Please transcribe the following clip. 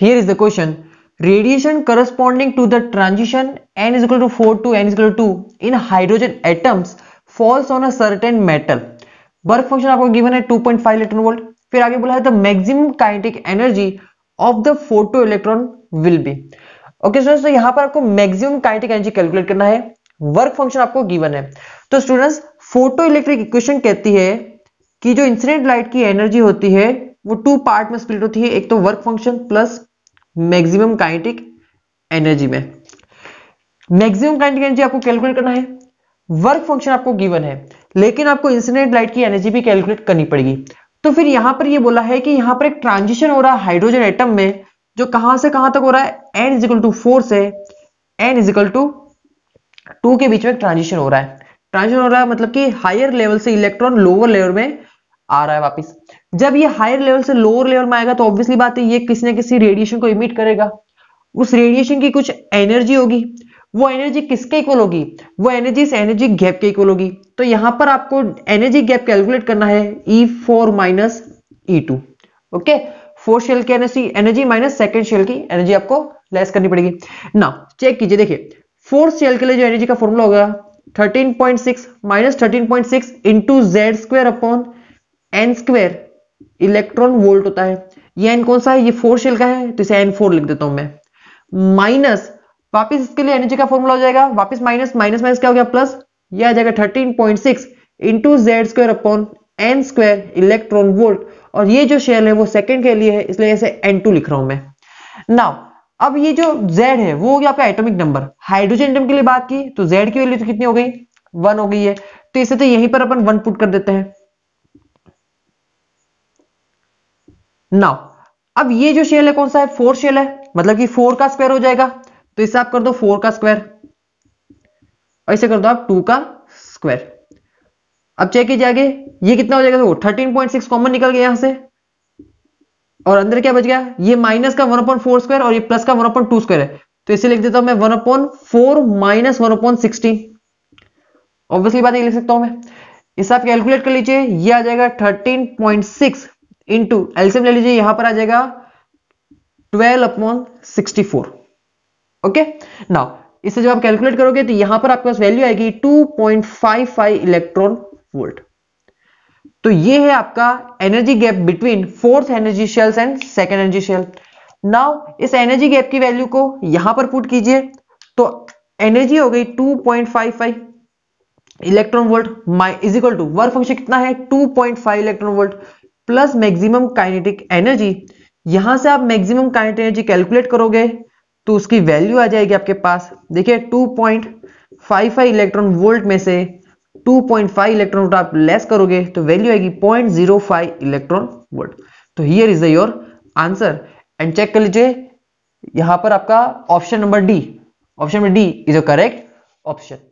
here is the question radiation corresponding to the transition n is equal to 4 to n is equal to 2 in hydrogen atoms falls on a certain metal function आपको given है 2.5 electron volt फिर आगे बोला है the maximum kinetic energy of the photo electron will be okay students तो यहां पर आपको मैक्सिमम काइनेटिक एनर्जी कैलकुलेट करना है वर्क फंक्शन आपको गिवन है तो स्टूडेंट्स फोटो इलेक्ट्रिक इक्वेशन कहती है कि जो इंसिडेंट लाइट की एनर्जी होती है वो टू पार्ट में स्प्लिट होती है एक तो work function plus maximum kinetic energy में मैक्सिमम काइनेटिक एनर्जी आपको कैलकुलेट करना है वर्क फंक्शन आपको गिवन है लेकिन आपको इंसिडेंट लाइट की एनर्जी भी कैलकुलेट करनी पड़ेगी तो फिर यहां पर ये बोला है कि यहां पर एक ट्रांजिशन हो रहा है हाइड्रोजन एटम में जो कहां से कहां तक हो रहा है n is equal to four से n is equal to two के बीच में ट्रांजिशन हो रहा है ट्रांजिशन हो रहा है मतलब कि हायर लेवल से इलेक्ट्रॉन लोअर लेवल में आ रहा है वापस जब ये हायर लेवल से लोअर लेवल में आएगा तो ऑब्वियसली बात है ये किसी ना किसी रेडिएशन को इमिट करेगा उस रेडिएशन की कुछ एनर्जी होगी वो एनर्जी किसके इक्वल होगी वो एनर्जी इस एनर्जी गैप के इक्वल होगी तो यहां पर आपको एनर्जी गैप कैलकुलेट करना है E four minus E two okay fourth shell की energy energy minus second shell की एनर्जी आपको लेस करनी पड़ेगी ना चेक कीजिए देखिए फोर्थ शेल के लिए जो एनर्जी का फॉर्मूला होगा 13.6 minus thirteen point six into Z square upon n square electron volt होता है ये एन कौन सा है ये फोर शेल का है तो इसे एन फोर लिख देता हूं मैं माइनस वापस इसके लिए एनर्जी का फॉर्मूला हो जाएगा वापस माइनस माइनस माइनस क्या हो गया प्लस ये आ जाएगा thirteen point six into Z square upon n square electron volt और ये जो शेल है वो सेकेंड के लिए है इसलिए ऐसे एन टू लिख रहा हूं मैं नाउ अब ये जो Z है वो हो गया आपका एटॉमिक नंबर हाइड्रोजन एटम के लिए बात की तो Z की वैल्यू तो कितनी हो गई वन हो गई है तो इसे तो यहीं पर अपन वन पुट कर देते हैं नाउ अब ये जो शेल है कौन सा है फोर शेल है मतलब कि फोर का स्क्वायर हो जाएगा तो इसे आप कर दो फोर का स्क्वायर और इसे कर दो आप टू का स्क्वायर अब चेक कीजिए आगे ये कितना हो जाएगा तो थर्टीन पॉइंट सिक्स कॉमन निकल गया यहां से और अंदर क्या बच गया ये माइनस का वन अपॉइंट फोर स्क्वायर और ये प्लस का वन अपॉइंट टू स्क्वायर है तो इसे लिख देता हूं मैं one upon four minus one upon sixteen obviously बात ये लिख सकता हूं मैं इसे आप कैलकुलेट कर लीजिए ये आ जाएगा thirteen point six into LCM ले लीजिए यहां पर आ जाएगा twelve upon sixty four okay now इसे जब आप कैलकुलेट करोगे तो यहां पर आपके पास वैल्यू आएगी 2.55 इलेक्ट्रॉन वोल्ट तो ये है आपका energy gap between fourth energy shells and second energy shell now इस एनर्जी गैप की वैल्यू को यहां पर पुट कीजिए तो एनर्जी हो गई 2.55 electron volt my is equal to work function कितना है 2.5 electron volt plus maximum kinetic energy यहां से आप मैक्सिमम काइनेटिक एनर्जी कैलकुलेट करोगे तो उसकी वैल्यू आ जाएगी आपके पास देखिए 2.55 इलेक्ट्रॉन वोल्ट में से 2.5 इलेक्ट्रॉन वोल्ट आप लेस करोगे तो वैल्यू आएगी 0.05 इलेक्ट्रॉन वोल्ट तो here is your answer and check कर लीजिए यहां पर आपका option number D option number D is a correct option